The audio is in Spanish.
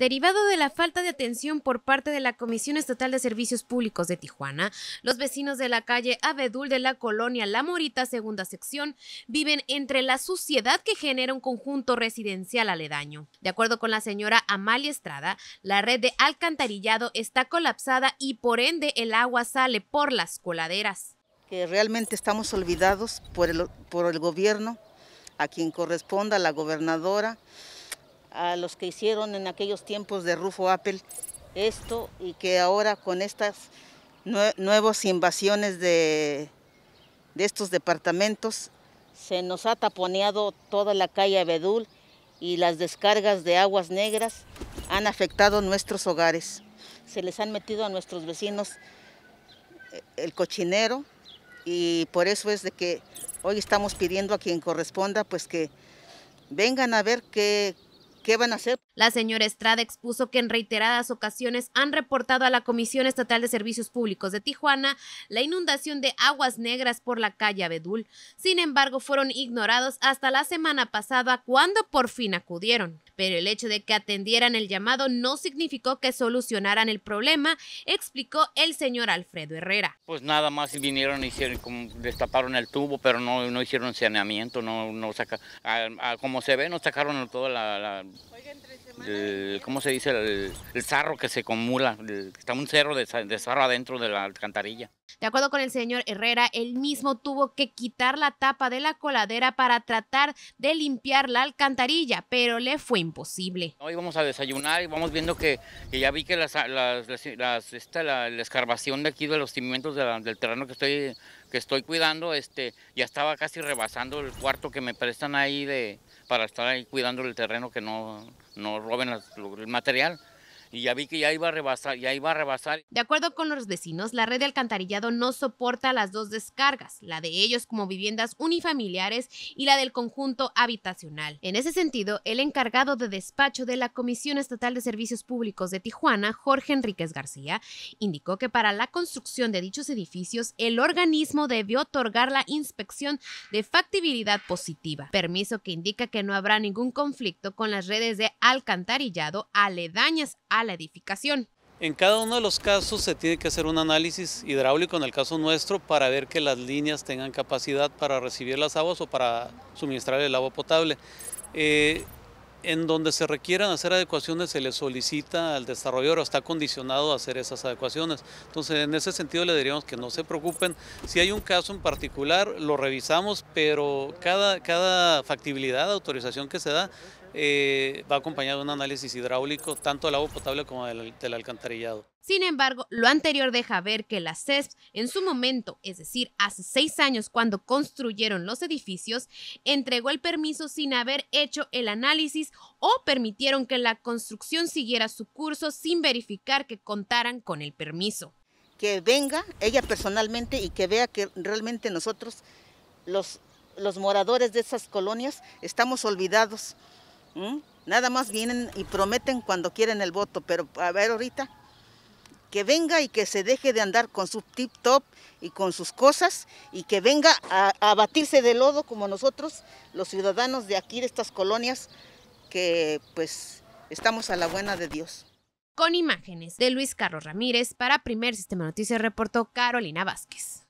Derivado de la falta de atención por parte de la Comisión Estatal de Servicios Públicos de Tijuana, los vecinos de la calle Abedul de la colonia La Morita, segunda sección, viven entre la suciedad que genera un conjunto residencial aledaño. De acuerdo con la señora Amalia Estrada, la red de alcantarillado está colapsada y por ende el agua sale por las coladeras. Que realmente estamos olvidados por por el gobierno, a quien corresponda la gobernadora a los que hicieron en aquellos tiempos de Rufo Apple esto y que ahora con estas nuevas invasiones de, de estos departamentos se nos ha taponeado toda la calle Abedul y las descargas de aguas negras han afectado nuestros hogares. Se les han metido a nuestros vecinos eh, el cochinero y por eso es de que hoy estamos pidiendo a quien corresponda pues que vengan a ver qué, ¿Qué van a hacer? La señora Estrada expuso que en reiteradas ocasiones han reportado a la Comisión Estatal de Servicios Públicos de Tijuana la inundación de aguas negras por la calle Abedul. Sin embargo, fueron ignorados hasta la semana pasada cuando por fin acudieron. Pero el hecho de que atendieran el llamado no significó que solucionaran el problema, explicó el señor Alfredo Herrera. Pues nada más vinieron, hicieron, como destaparon el tubo, pero no, no hicieron saneamiento, no, no saca, como se ve, no sacaron toda la el, ¿cómo se dice? El, el, sarro que se acumula, está un cerro de, de, sarro adentro de la alcantarilla. De acuerdo con el señor Herrera, él mismo tuvo que quitar la tapa de la coladera para tratar de limpiar la alcantarilla, pero le fue imposible. Hoy vamos a desayunar y vamos viendo que, ya vi que las, la, escarbación de aquí de los cimientos del terreno que estoy, que estoy cuidando, este, ya estaba casi rebasando el cuarto que me prestan ahí de, para estar ahí cuidando el terreno, que no, no roben el material y ya vi que ya iba a rebasar, ya iba a rebasar. De acuerdo con los vecinos, la red de alcantarillado no soporta las dos descargas, la de ellos como viviendas unifamiliares y la del conjunto habitacional. En ese sentido, el encargado de despacho de la Comisión Estatal de Servicios Públicos de Tijuana, Jorge Enríquez García, indicó que para la construcción de dichos edificios, el organismo debió otorgar la inspección de factibilidad positiva, permiso que indica que no habrá ningún conflicto con las redes de alcantarillado aledañas a la edificación. En cada uno de los casos se tiene que hacer un análisis hidráulico, en el caso nuestro, para ver que las líneas tengan capacidad para recibir las aguas o para suministrar el agua potable. Eh, en donde se requieran hacer adecuaciones se le solicita al desarrollador o está condicionado a hacer esas adecuaciones. Entonces, en ese sentido le diríamos que no se preocupen. Si hay un caso en particular, lo revisamos, pero cada, cada factibilidad, autorización que se da, eh, va acompañada de un análisis hidráulico, tanto del agua potable como del alcantarillado. Sin embargo, lo anterior deja ver que la CESP, en su momento, es decir, hace seis años cuando construyeron los edificios, entregó el permiso sin haber hecho el análisis o permitieron que la construcción siguiera su curso sin verificar que contaran con el permiso. Que venga ella personalmente y que vea que realmente nosotros, los, los moradores de esas colonias, estamos olvidados. Nada más vienen y prometen cuando quieren el voto, pero a ver ahorita que venga y que se deje de andar con su tip top y con sus cosas y que venga a, batirse de lodo como nosotros, los ciudadanos de aquí, de estas colonias, que pues estamos a la buena de Dios. Con imágenes de Luis Carlos Ramírez para Primer Sistema Noticias reportó Carolina Vázquez.